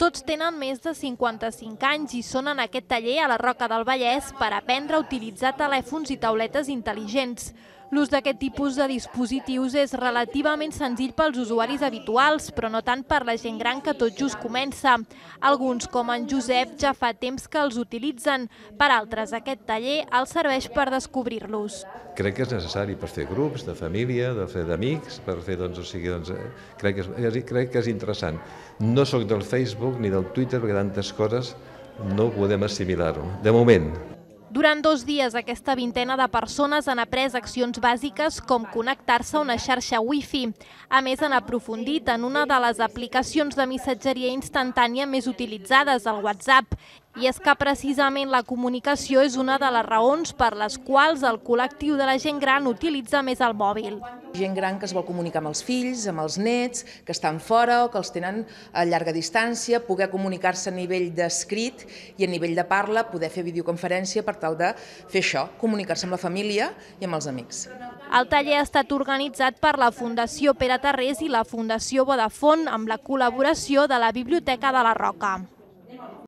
Tots tenen més de 55 anys i són en aquest taller a la Roca del Vallès per aprendre a utilitzar telèfons i tauletes intel·ligents. L'ús d'aquest tipus de dispositius és relativament senzill pels usuaris habituals, però no tant per la gent gran que tot just comença. Alguns, com en Josep, ja fa temps que els utilitzen. Per altres, aquest taller els serveix per descobrir-los. Crec que és necessari per fer grups, de família, de fer d'amics, per fer, doncs, o sigui, doncs, eh, crec que és, crec que és interessant. No sóc del Facebook ni del Twitter, perquè tantes coses no podem assimilar-ho, de moment. Durant dos dies, aquesta vintena de persones han après accions bàsiques com connectar-se a una xarxa wifi. A més, han aprofundit en una de les aplicacions de missatgeria instantània més utilitzades, el WhatsApp, i és que precisament la comunicació és una de les raons per les quals el col·lectiu de la gent gran utilitza més el mòbil. Gent gran que es vol comunicar amb els fills, amb els nets, que estan fora o que els tenen a llarga distància, poder comunicar-se a nivell d'escrit i a nivell de parla, poder fer videoconferència per tal de fer això, comunicar-se amb la família i amb els amics. El taller ha estat organitzat per la Fundació Pere Tarrés i la Fundació Vodafone amb la col·laboració de la Biblioteca de la Roca.